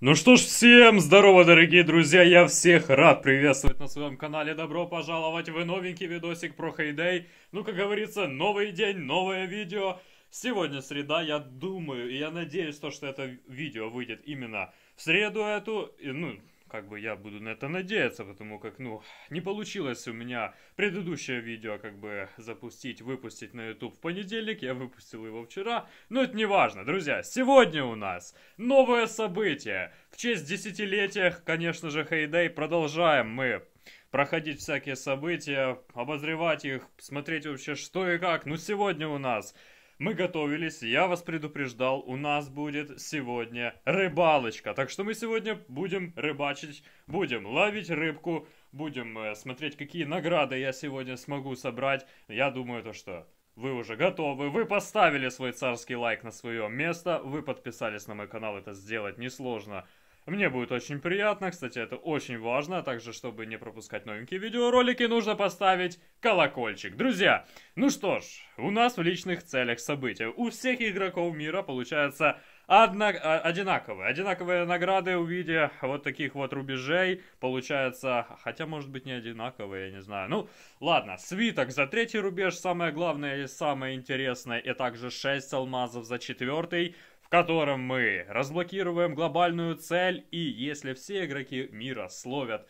Ну что ж, всем здорово, дорогие друзья, я всех рад приветствовать на своем канале. Добро пожаловать в новенький видосик про Хейдей. Ну, как говорится, новый день, новое видео. Сегодня среда, я думаю, и я надеюсь, то, что это видео выйдет именно в среду эту, и, ну, как бы я буду на это надеяться, потому как, ну, не получилось у меня предыдущее видео как бы запустить, выпустить на YouTube в понедельник, я выпустил его вчера, но это не важно, друзья, сегодня у нас новое событие, в честь десятилетия, конечно же, Хейдей, продолжаем мы проходить всякие события, обозревать их, смотреть вообще что и как, ну сегодня у нас мы готовились, я вас предупреждал, у нас будет сегодня рыбалочка. Так что мы сегодня будем рыбачить, будем ловить рыбку, будем э, смотреть, какие награды я сегодня смогу собрать. Я думаю, то что вы уже готовы, вы поставили свой царский лайк на свое место, вы подписались на мой канал, это сделать несложно. Мне будет очень приятно, кстати, это очень важно. А также, чтобы не пропускать новенькие видеоролики, нужно поставить колокольчик. Друзья, ну что ж, у нас в личных целях события. У всех игроков мира получается одна, а, одинаковые. Одинаковые награды в виде вот таких вот рубежей получается, хотя может быть не одинаковые, я не знаю. Ну, ладно, свиток за третий рубеж, самое главное и самое интересное, и также 6 алмазов за четвертый в котором мы разблокируем глобальную цель, и если все игроки мира словят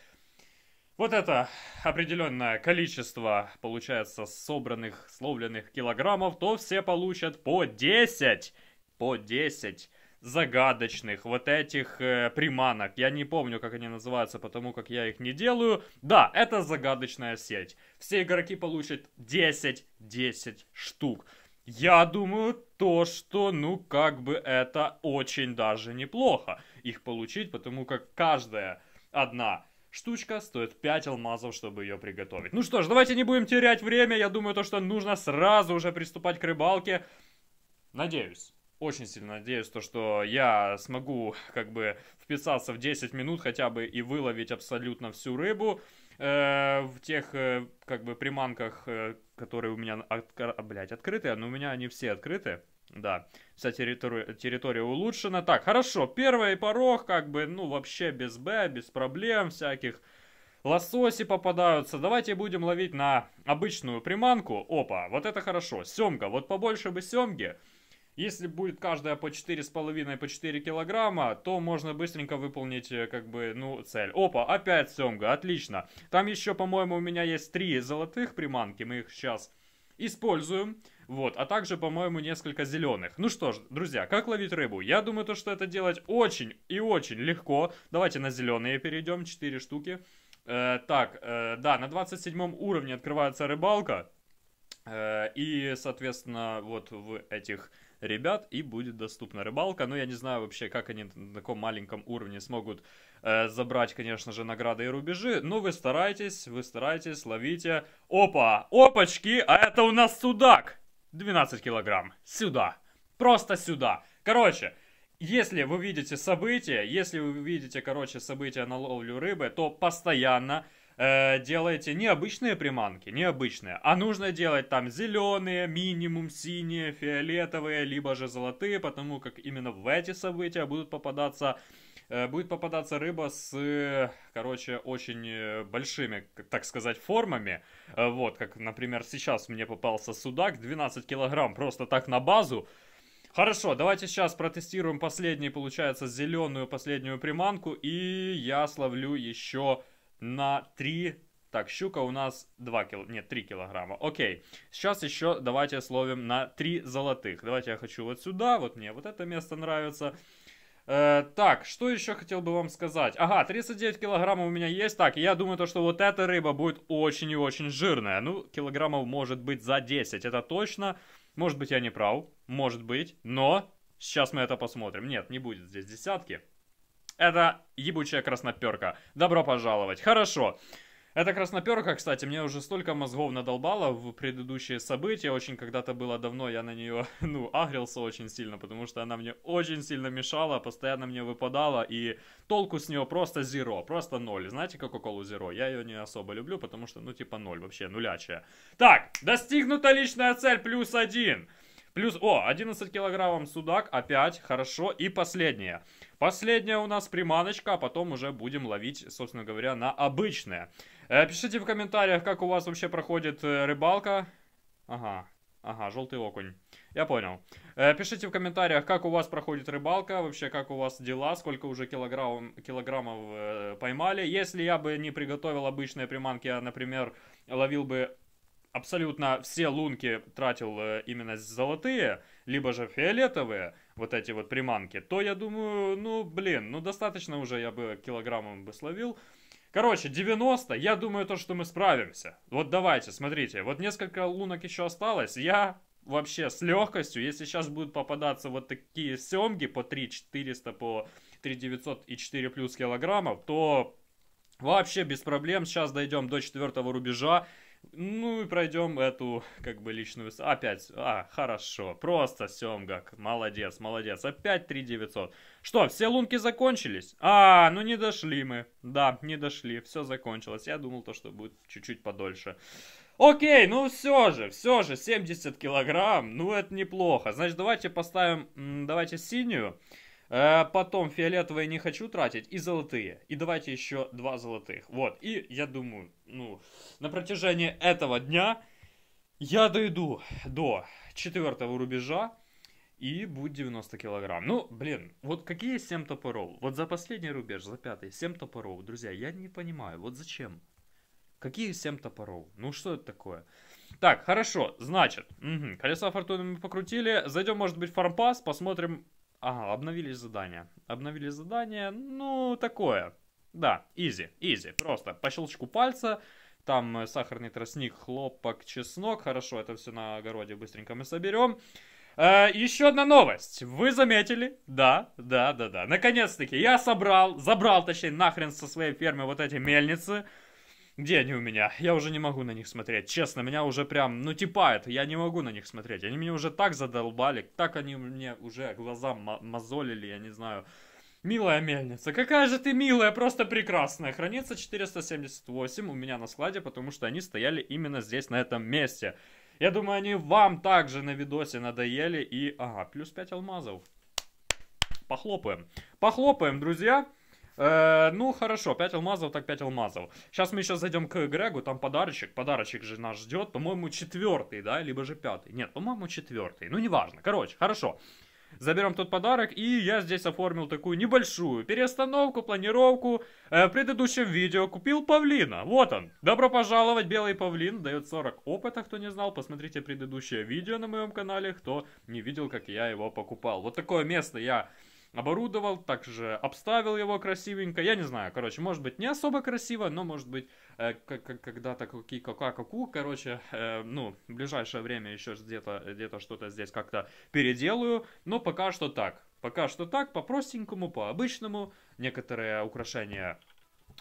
вот это определенное количество, получается, собранных, словленных килограммов, то все получат по 10, по 10 загадочных, вот этих э, приманок. Я не помню, как они называются, потому как я их не делаю. Да, это загадочная сеть. Все игроки получат 10, 10 штук. Я думаю, то, что, ну, как бы это очень даже неплохо их получить, потому как каждая одна штучка стоит 5 алмазов, чтобы ее приготовить. Ну что ж, давайте не будем терять время. Я думаю, то, что нужно сразу уже приступать к рыбалке. Надеюсь. Очень сильно надеюсь, то, что я смогу как бы вписаться в 10 минут хотя бы и выловить абсолютно всю рыбу э, в тех, э, как бы, приманках, э, которые у меня, от, а, блядь, открыты, но у меня они все открыты. Да, вся территория, территория улучшена. Так, хорошо, первый порог, как бы, ну, вообще без Б, без проблем всяких. Лососи попадаются. Давайте будем ловить на обычную приманку. Опа, вот это хорошо. Семга, вот побольше бы Семги. Если будет каждая по 4,5, по 4 килограмма, то можно быстренько выполнить, э, как бы, ну, цель. Опа, опять семга, отлично. Там еще, по-моему, у меня есть три золотых приманки, мы их сейчас используем. Вот, а также, по-моему, несколько зеленых. Ну что ж, друзья, как ловить рыбу? Я думаю, то, что это делать очень и очень легко. Давайте на зеленые перейдем, 4 штуки. Э, так, э, да, на 27 уровне открывается рыбалка. Э, и, соответственно, вот в этих ребят, и будет доступна рыбалка. Но ну, я не знаю вообще, как они на таком маленьком уровне смогут э, забрать, конечно же, награды и рубежи. Но ну, вы старайтесь, вы старайтесь, ловите. Опа, опачки, а это у нас судак. 12 килограмм. Сюда. Просто сюда. Короче, если вы видите события, если вы видите, короче, события на ловлю рыбы, то постоянно э, делаете необычные приманки, необычные, а нужно делать там зеленые, минимум синие, фиолетовые, либо же золотые, потому как именно в эти события будут попадаться э, будет попадаться рыба с, короче, очень э, большими, так сказать, формами. Э, вот, как, например, сейчас мне попался судак 12 килограмм просто так на базу. Хорошо, давайте сейчас протестируем последнюю, получается, зеленую последнюю приманку. И я словлю еще на 3 так, щука у нас 2 кил... Нет, 3 килограмма. Окей. Сейчас еще давайте словим на 3 золотых. Давайте я хочу вот сюда. Вот мне вот это место нравится. Э, так, что еще хотел бы вам сказать? Ага, 39 килограммов у меня есть. Так, я думаю, то, что вот эта рыба будет очень и очень жирная. Ну, килограммов может быть за 10. Это точно. Может быть, я не прав. Может быть. Но сейчас мы это посмотрим. Нет, не будет здесь десятки. Это ебучая красноперка. Добро пожаловать. Хорошо. Эта красноперка, кстати, мне уже столько мозгов надолбала в предыдущие события. Очень когда-то было давно, я на нее, ну, агрился очень сильно, потому что она мне очень сильно мешала, постоянно мне выпадала, и толку с нее просто зеро, просто ноль. Знаете, Кока-Колу зеро? Я ее не особо люблю, потому что, ну, типа ноль, вообще нулячая. Так, достигнута личная цель плюс один. Плюс, о, 11 килограммом судак, опять, хорошо. И последнее. Последняя у нас приманочка, а потом уже будем ловить, собственно говоря, на обычное. Э, пишите в комментариях, как у вас вообще проходит э, рыбалка. Ага, ага, желтый окунь. Я понял. Э, пишите в комментариях, как у вас проходит рыбалка, вообще как у вас дела, сколько уже килограмм, килограммов э, поймали. Если я бы не приготовил обычные приманки, а, например, ловил бы абсолютно все лунки тратил э, именно золотые, либо же фиолетовые, вот эти вот приманки, то я думаю, ну, блин, ну, достаточно уже я бы килограммом бы словил. Короче, 90, я думаю то, что мы справимся. Вот давайте, смотрите, вот несколько лунок еще осталось, я вообще с легкостью, если сейчас будут попадаться вот такие семги по 3400, по 3900 и 4 плюс килограммов, то вообще без проблем сейчас дойдем до четвертого рубежа ну и пройдем эту, как бы, личную... Опять, а, хорошо, просто Семгак, молодец, молодец, опять 3900. Что, все лунки закончились? А, ну не дошли мы, да, не дошли, все закончилось. Я думал то, что будет чуть-чуть подольше. Окей, ну все же, все же, 70 килограмм, ну это неплохо. Значит, давайте поставим, давайте синюю. Э, потом фиолетовые не хочу тратить и золотые. И давайте еще два золотых. Вот. И я думаю, ну, на протяжении этого дня я дойду до четвертого рубежа и будет 90 килограмм. Ну, блин, вот какие 7 топоров? Вот за последний рубеж, за пятый, 7 топоров. Друзья, я не понимаю, вот зачем? Какие 7 топоров? Ну, что это такое? Так, хорошо, значит, угу, колесо фортуны мы покрутили. Зайдем, может быть, в фармпас, посмотрим, Ага, обновили задание. Обновили задание, ну, такое. Да, изи, изи, просто по щелчку пальца. Там э, сахарный тростник, хлопок, чеснок. Хорошо, это все на огороде быстренько мы соберем. Э, еще одна новость. Вы заметили? Да, да, да, да. Наконец-таки я собрал, забрал, точнее, нахрен со своей фермы вот эти мельницы. Где они у меня? Я уже не могу на них смотреть. Честно, меня уже прям, ну, типает. Я не могу на них смотреть. Они меня уже так задолбали. Так они мне уже глаза мозолили, я не знаю. Милая мельница. Какая же ты милая, просто прекрасная. Хранится 478 у меня на складе, потому что они стояли именно здесь, на этом месте. Я думаю, они вам также на видосе надоели. И, ага, плюс 5 алмазов. Похлопаем. Похлопаем, друзья. Э, ну, хорошо, 5 алмазов, так 5 алмазов. Сейчас мы еще зайдем к Грегу, там подарочек. Подарочек же нас ждет, по-моему, четвертый, да, либо же пятый. Нет, по-моему, четвертый. Ну, неважно. Короче, хорошо. Заберем тот подарок, и я здесь оформил такую небольшую перестановку, планировку. Э, в предыдущем видео купил павлина, вот он. Добро пожаловать, белый павлин, дает 40 опыта, кто не знал. Посмотрите предыдущее видео на моем канале, кто не видел, как я его покупал. Вот такое место я оборудовал, также обставил его красивенько. Я не знаю, короче, может быть, не особо красиво, но может быть, э, когда-то какие какие-кака-каку, короче, э, ну, в ближайшее время еще где-то где, где что-то здесь как-то переделаю, но пока что так. Пока что так, по-простенькому, по-обычному. Некоторые украшения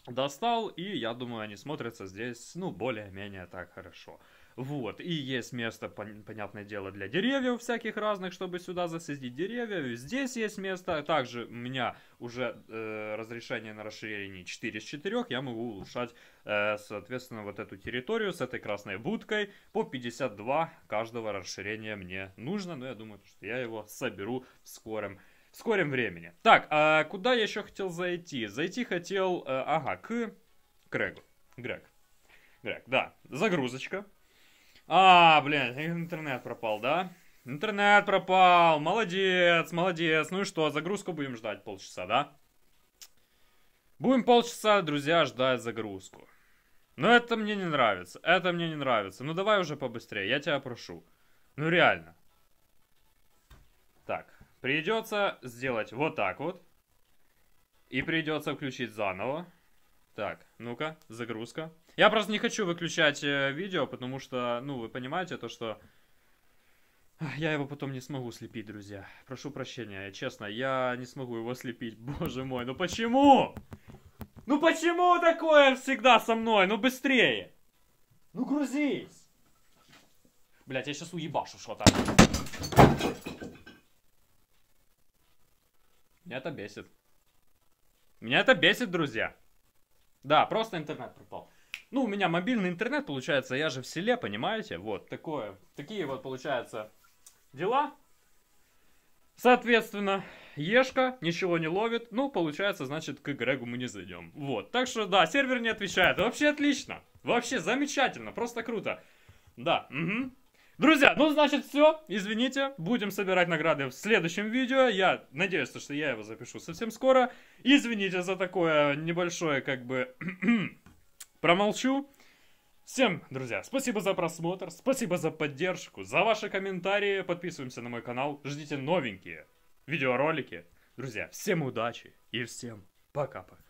достал, и я думаю, они смотрятся здесь, ну, более-менее так хорошо. Вот, и есть место, понятное дело, для деревьев всяких разных, чтобы сюда засадить деревья. здесь есть место. Также у меня уже э, разрешение на расширение 4 из 4. Я могу улучшать, э, соответственно, вот эту территорию с этой красной будкой. По 52 каждого расширения мне нужно. Но я думаю, что я его соберу в скором в скором времени. Так, а куда я еще хотел зайти? Зайти хотел, э, ага, к Грегу. Грег. Грег, да. Загрузочка. А, блин, интернет пропал, да? Интернет пропал, молодец, молодец. Ну и что, загрузку будем ждать полчаса, да? Будем полчаса, друзья, ждать загрузку. Но это мне не нравится, это мне не нравится. Ну давай уже побыстрее, я тебя прошу. Ну реально. Так, придется сделать вот так вот. И придется включить заново. Так, ну-ка, загрузка. Я просто не хочу выключать э, видео, потому что, ну, вы понимаете, то, что... Я его потом не смогу слепить, друзья. Прошу прощения, честно, я не смогу его слепить. Боже мой, ну почему? Ну почему такое всегда со мной? Ну быстрее! Ну грузись! Блять, я сейчас уебашу что-то. Меня это бесит. Меня это бесит, друзья. Да, просто интернет пропал. Ну, у меня мобильный интернет, получается, я же в селе, понимаете? Вот такое. Такие вот, получается, дела. Соответственно, Ешка ничего не ловит. Ну, получается, значит, к Грегу мы не зайдем. Вот. Так что, да, сервер не отвечает. Вообще отлично. Вообще замечательно. Просто круто. Да. Угу. Друзья, ну значит все, извините, будем собирать награды в следующем видео. Я надеюсь, что я его запишу совсем скоро. Извините за такое небольшое, как бы, промолчу. Всем, друзья, спасибо за просмотр, спасибо за поддержку, за ваши комментарии. Подписываемся на мой канал, ждите новенькие видеоролики. Друзья, всем удачи и всем пока-пока.